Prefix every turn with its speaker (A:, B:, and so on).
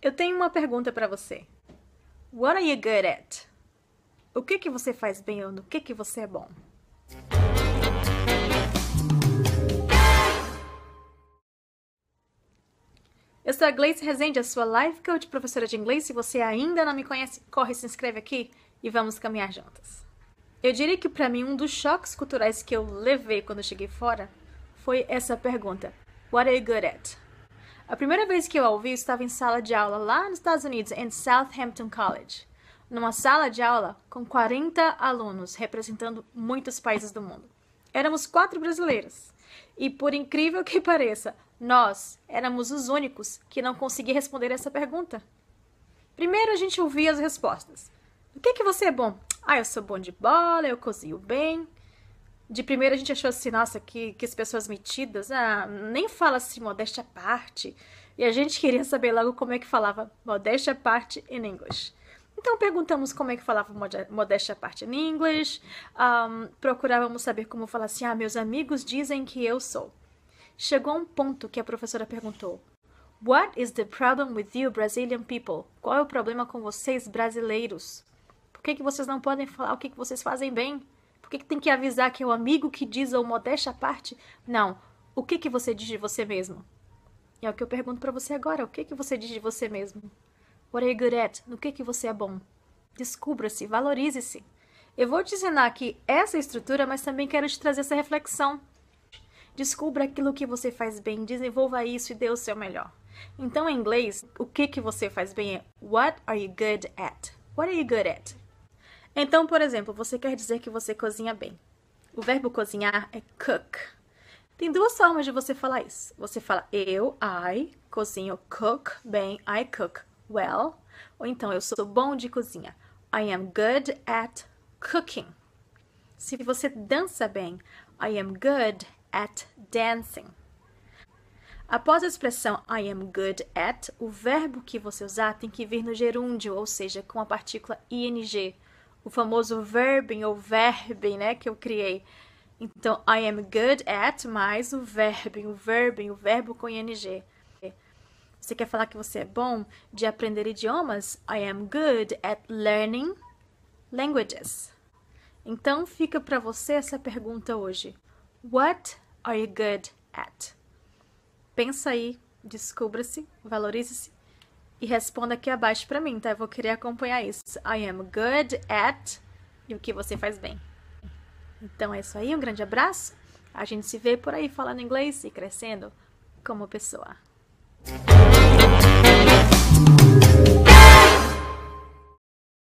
A: Eu tenho uma pergunta para você. What are you good at? O que que você faz bem ou no que que você é bom? Eu sou a Gleice Rezende, a sua life coach, professora de inglês. Se você ainda não me conhece, corre, se inscreve aqui e vamos caminhar juntas. Eu diria que para mim um dos choques culturais que eu levei quando cheguei fora foi essa pergunta: What are you good at? A primeira vez que eu a ouvi, estava em sala de aula lá nos Estados Unidos, em Southampton College, numa sala de aula com 40 alunos, representando muitos países do mundo. Éramos quatro brasileiros. E por incrível que pareça, nós éramos os únicos que não conseguia responder essa pergunta. Primeiro a gente ouvia as respostas. O que, que você é bom? Ah, eu sou bom de bola, eu cozinho bem. De primeira a gente achou assim, nossa, que, que as pessoas metidas, ah, nem fala assim, modéstia à parte. E a gente queria saber logo como é que falava modéstia à parte em inglês. Então perguntamos como é que falava modéstia à parte em inglês, um, procurávamos saber como falar assim, ah, meus amigos dizem que eu sou. Chegou um ponto que a professora perguntou, What is the problem with you Brazilian people? Qual é o problema com vocês brasileiros? Por que, que vocês não podem falar o que, que vocês fazem bem? Por que, que tem que avisar que é o amigo que diz ou modéstia à parte? Não. O que, que você diz de você mesmo? É o que eu pergunto para você agora. O que, que você diz de você mesmo? What are you good at? No que, que você é bom? Descubra-se, valorize-se. Eu vou te ensinar aqui essa é estrutura, mas também quero te trazer essa reflexão. Descubra aquilo que você faz bem, desenvolva isso e dê o seu melhor. Então, em inglês, o que, que você faz bem é What are you good at? What are you good at? Então, por exemplo, você quer dizer que você cozinha bem. O verbo cozinhar é cook. Tem duas formas de você falar isso. Você fala eu, I, cozinho, cook, bem, I cook well. Ou então eu sou bom de cozinha. I am good at cooking. Se você dança bem, I am good at dancing. Após a expressão I am good at, o verbo que você usar tem que vir no gerúndio, ou seja, com a partícula ing o famoso verbing ou verbem, né, que eu criei. Então, I am good at mais o verbem, o verbem, o verbo com ing. Você quer falar que você é bom de aprender idiomas? I am good at learning languages. Então, fica para você essa pergunta hoje. What are you good at? Pensa aí, descubra-se, valorize-se e responda aqui abaixo para mim, tá? Eu vou querer acompanhar isso. I am good at e o que você faz bem. Então é isso aí, um grande abraço. A gente se vê por aí falando inglês e crescendo como pessoa.